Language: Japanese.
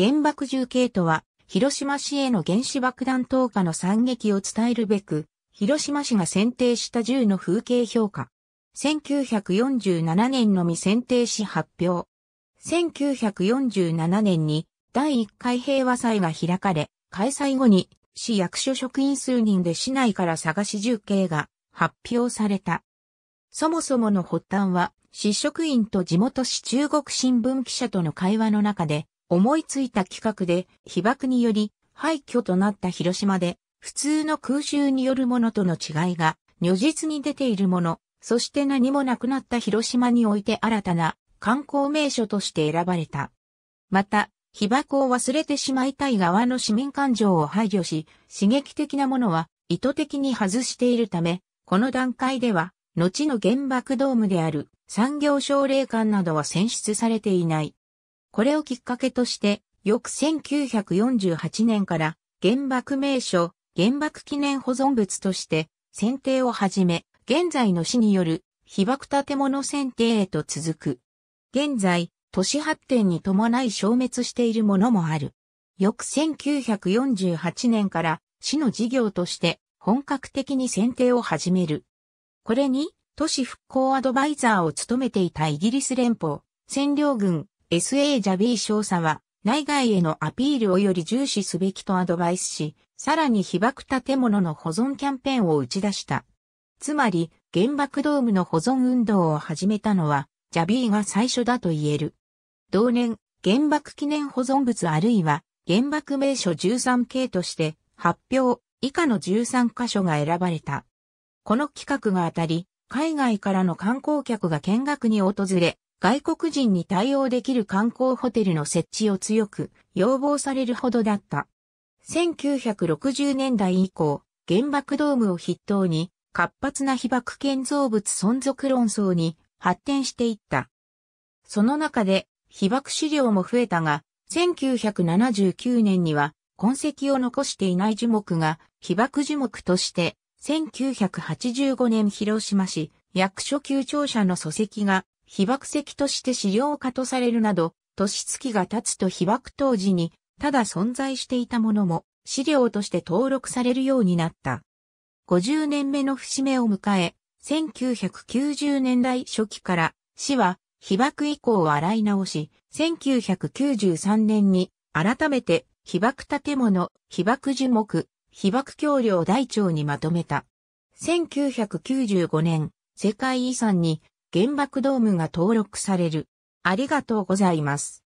原爆重慶とは、広島市への原子爆弾投下の惨劇を伝えるべく、広島市が選定した銃の風景評価。1947年のみ選定し発表。1947年に第1回平和祭が開かれ、開催後に市役所職員数人で市内から探し重慶が発表された。そもそもの発端は、市職員と地元市中国新聞記者との会話の中で、思いついた企画で被爆により廃墟となった広島で普通の空襲によるものとの違いが如実に出ているもの、そして何もなくなった広島において新たな観光名所として選ばれた。また、被爆を忘れてしまいたい側の市民感情を排除し、刺激的なものは意図的に外しているため、この段階では、後の原爆ドームである産業奨励館などは選出されていない。これをきっかけとして、翌1948年から原爆名所、原爆記念保存物として選定をはじめ、現在の市による被爆建物選定へと続く。現在、都市発展に伴い消滅しているものもある。翌1948年から市の事業として本格的に選定を始める。これに都市復興アドバイザーを務めていたイギリス連邦占領軍 SA ジャビー少佐は、内外へのアピールをより重視すべきとアドバイスし、さらに被爆建物の保存キャンペーンを打ち出した。つまり、原爆ドームの保存運動を始めたのは、ジャビーが最初だと言える。同年、原爆記念保存物あるいは、原爆名所13系として、発表、以下の13箇所が選ばれた。この企画が当たり、海外からの観光客が見学に訪れ、外国人に対応できる観光ホテルの設置を強く要望されるほどだった。1960年代以降、原爆ドームを筆頭に活発な被爆建造物存続論争に発展していった。その中で被爆資料も増えたが、1979年には痕跡を残していない樹木が被爆樹木として1985年広島市役所旧庁舎の礎石が被爆石として資料化とされるなど、年月が経つと被爆当時に、ただ存在していたものも、資料として登録されるようになった。50年目の節目を迎え、1990年代初期から、市は、被爆以降を洗い直し、1993年に、改めて、被爆建物、被爆樹木、被爆橋梁台帳にまとめた。1995年、世界遺産に原爆ドームが登録される。ありがとうございます。